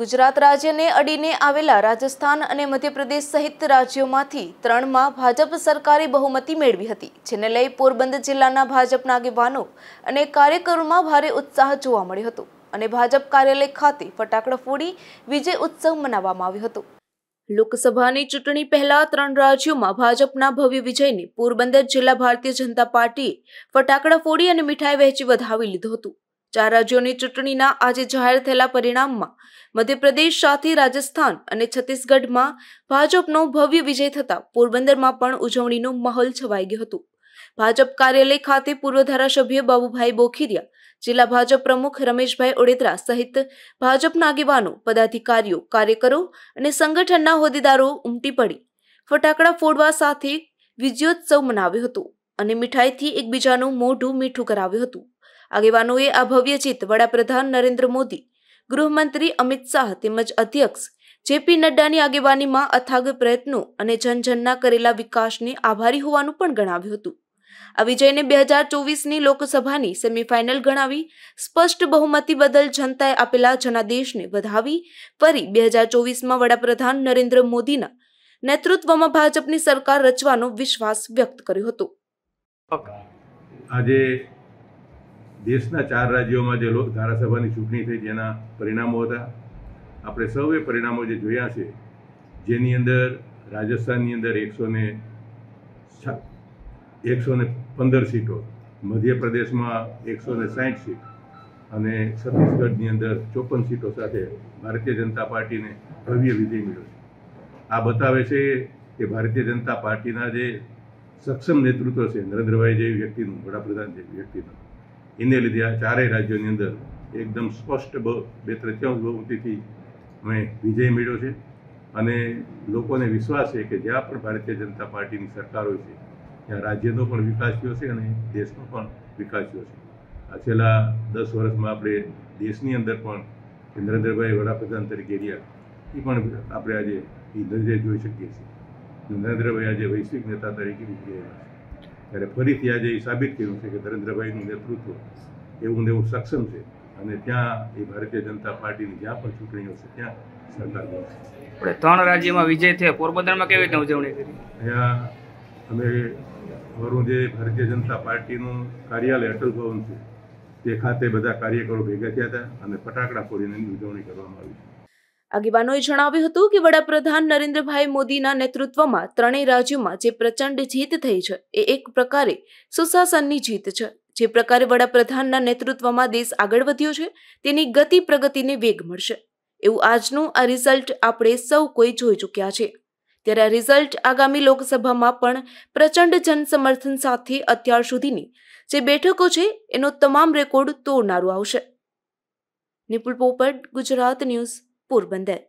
ગુજરાત રાજ્યને અડીને આવેલા રાજસ્થાન અને મધ્યપ્રદેશ સહિત રાજ્યોમાંથી ત્રણમાં ભાજપ સરકારે બહુમતી મેળવી હતી જેને લઈ પોરબંદર જિલ્લાના ભાજપના આગેવાનો અને કાર્યકરોમાં ભારે ઉત્સાહ જોવા મળ્યો હતો અને ભાજપ કાર્યાલય ખાતે ફટાકડા ફોડી વિજય ઉત્સવ મનાવવામાં આવ્યો હતો લોકસભાની ચૂંટણી પહેલા ત્રણ રાજ્યોમાં ભાજપના ભવ્ય વિજયને પોરબંદર જિલ્લા ભારતીય જનતા પાર્ટીએ ફટાકડા ફોડી અને મીઠાઈ વહેંચી વધાવી લીધું હતું ચાર રાજ્યોની ચૂંટણીના આજે જાહેર થયેલા પરિણામમાં મધ્યપ્રદેશ સાથે રાજસ્થાન અને છત્તીસગઢમાં ભાજપનો ભવ્ય વિજય થતાં પોરબંદરમાં પણ ઉજવણીનો માહોલ છવાઈ ગયો હતો ભાજપ કાર્યાલય ખાતે પૂર્વ ધારાસભ્ય બાબુભાઈ બોખીરિયા જિલ્લા ભાજપ પ્રમુખ રમેશભાઈ ઓડેદરા સહિત ભાજપના આગેવાનો પદાધિકારીઓ કાર્યકરો અને સંગઠનના હોદ્દેદારો ઉમટી પડી ફટાકડા ફોડવા સાથે વિજયોત્સવ મનાવ્યો હતો અને મીઠાઈથી એકબીજાનું મોઢું મીઠું કરાવ્યું હતું આગેવાનોએ આ ભવ્ય જીત વડાપ્રધાન નરેન્દ્ર મોદી ગૃહમંત્રી અમિત શાહ તેમજ અધ્યક્ષ જેપી નડ્ડાની આગેવાનીમાં અથાગ પ્રયત્નો અને જનજનના કરેલા વિકાસને આભારી હોવાનું પણ ગણાવ્યું હતું આ વિજયને બે હજાર ચોવીસની લોકસભાની સેમીફાઇનલ ગણાવી સ્પષ્ટ બહુમતી બદલ જનતાએ આપેલા જનાદેશને વધાવી ફરી બે હજાર ચોવીસમાં વડાપ્રધાન નરેન્દ્ર મોદીના નેતૃત્વમાં ભાજપની સરકાર રચવાનો વિશ્વાસ વ્યક્ત કર્યો હતો આજે દેશના ચાર રાજ્યોમાં જે ધારાસભાની ચૂંટણી થઈ જેના પરિણામો હતા આપણે સૌએ પરિણામો જે જોયા છે જેની અંદર રાજસ્થાનની અંદર એકસો ને એકસો ને પંદર સીટો મધ્યપ્રદેશમાં એકસો ને સાહીઠ સીટ અને છત્તીસગઢની અંદર ચોપન સીટો સાથે ભારતીય જનતા પાર્ટીને ભવ્ય વિજય મળ્યો છે આ બતાવે છે કે ભારતીય જનતા પાર્ટીના જે સક્ષમ નેતૃત્વ છે નરેન્દ્રભાઈ જેવી વ્યક્તિનું વડાપ્રધાન જેવી વ્યક્તિનું એને લીધે આ ચારેય રાજ્યોની અંદર એકદમ સ્પષ્ટ બે તૃતીયાંશ બહુમતીથી અમે વિજય મેળવ્યો છે અને લોકોને વિશ્વાસ છે કે જ્યાં પણ ભારતીય જનતા પાર્ટીની સરકારો છે ત્યાં રાજ્યનો પણ વિકાસ થયો છે અને દેશનો પણ વિકાસ થયો છે આ છેલ્લા દસ વર્ષમાં આપણે દેશની અંદર પણ નરેન્દ્રભાઈ વડાપ્રધાન તરીકે રહ્યા એ પણ આપણે આજે એ નજરે જોઈ શકીએ છીએ નરેન્દ્રભાઈ આજે વૈશ્વિક નેતા તરીકે રહ્યા છે ત્યારે ફરીથી આજે એ સાબિત થયું છે કે નરેન્દ્રભાઈનું નેતૃત્વ એવું ને એવું સક્ષમ છે અને ત્યાં એ ભારતીય જનતા પાર્ટીની જ્યાં પણ ચૂંટણીઓ છે ત્યાં સરકાર બનશે ત્રણ રાજ્યમાં વિજય થયા પોરબંદરમાં કેવી રીતે ઉજવણી કરી અહીંયા અમે અમારું જે ભારતીય જનતા પાર્ટીનું કાર્યાલય અટલ ભવન છે તે ખાતે બધા કાર્યકરો ભેગા થયા હતા અને ફટાકડા ફોડીને ઉજવણી કરવામાં આવી છે આગેવાનોએ જણાવ્યું હતું કે વડાપ્રધાન નરેન્દ્રભાઈ મોદીના નેતૃત્વમાં ત્રણેય રાજ્યોમાં જે પ્રચંડ જીત થઈ છે એ એક પ્રકારે સુશાસનની જીત છે જે પ્રકારે વડાપ્રધાનના નેતૃત્વમાં દેશ આગળ વધ્યો છે તેની ગતિ પ્રગતિને વેગ મળશે એવું આજનું આ રિઝલ્ટ આપણે સૌ કોઈ જોઈ ચૂક્યા છે ત્યારે આ રિઝલ્ટ આગામી લોકસભામાં પણ પ્રચંડ જનસમર્થન સાથે અત્યાર સુધીની જે બેઠકો છે એનો તમામ રેકોર્ડ તોડનારું આવશે નિપુલ પોપટ ગુજરાત ન્યૂઝ પોરબંદર